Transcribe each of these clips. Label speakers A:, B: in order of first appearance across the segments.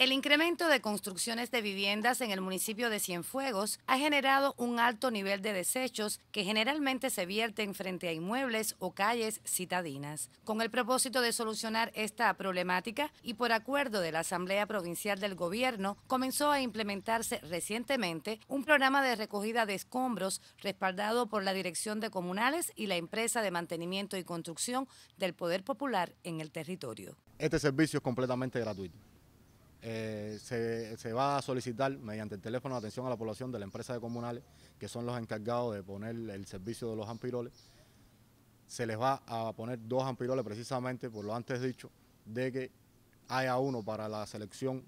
A: El incremento de construcciones de viviendas en el municipio de Cienfuegos ha generado un alto nivel de desechos que generalmente se vierten frente a inmuebles o calles citadinas. Con el propósito de solucionar esta problemática y por acuerdo de la Asamblea Provincial del Gobierno, comenzó a implementarse recientemente un programa de recogida de escombros respaldado por la Dirección de Comunales y la empresa de mantenimiento y construcción del Poder Popular en el territorio.
B: Este servicio es completamente gratuito. Eh, se, va a solicitar mediante el teléfono de atención a la población de la empresa de comunales, que son los encargados de poner el servicio de los ampiroles. Se les va a poner dos ampiroles precisamente por lo antes dicho, de que haya uno para la selección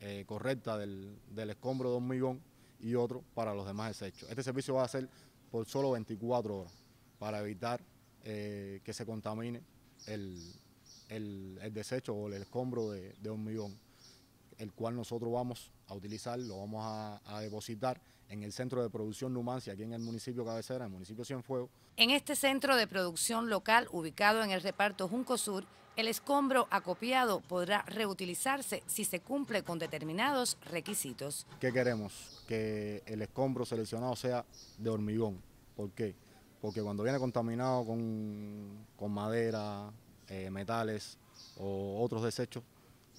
B: eh, correcta del, escombro de hormigón y otro para los demás desechos. Este servicio va a ser por solo 24 horas para evitar eh, que se contamine el, desecho o el escombro de, de hormigón el cual nosotros vamos a utilizar, lo vamos a, depositar en el centro de producción Numancia, aquí en el municipio Cabecera, en el municipio Cienfuegos.
A: En este centro de producción local, ubicado en el reparto Junco Sur, el escombro acopiado podrá reutilizarse si se cumple con determinados requisitos.
B: ¿Qué queremos? Que el escombro seleccionado sea de hormigón. ¿Por qué? Porque cuando viene contaminado con, madera, eh, metales o otros desechos,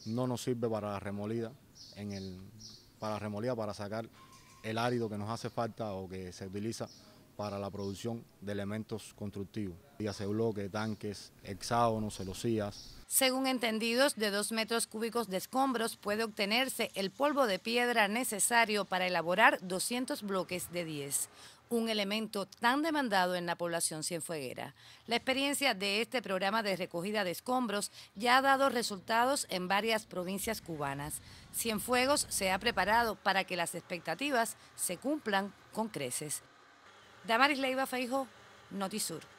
B: no nos sirve para la remolida, en el, para la remolida para sacar el árido que nos hace falta o que se utiliza para la producción de elementos constructivos, sea bloque, tanques, hexágonos, celosías.
A: Según entendidos, de dos metros cúbicos de escombros puede obtenerse el polvo de piedra necesario para elaborar 200 bloques de 10 un elemento tan demandado en la población cienfueguera. La experiencia de este programa de recogida de escombros ya ha dado resultados en varias provincias cubanas. Cienfuegos se ha preparado para que las expectativas se cumplan con creces. Damaris Leiva Feijo, Notisur.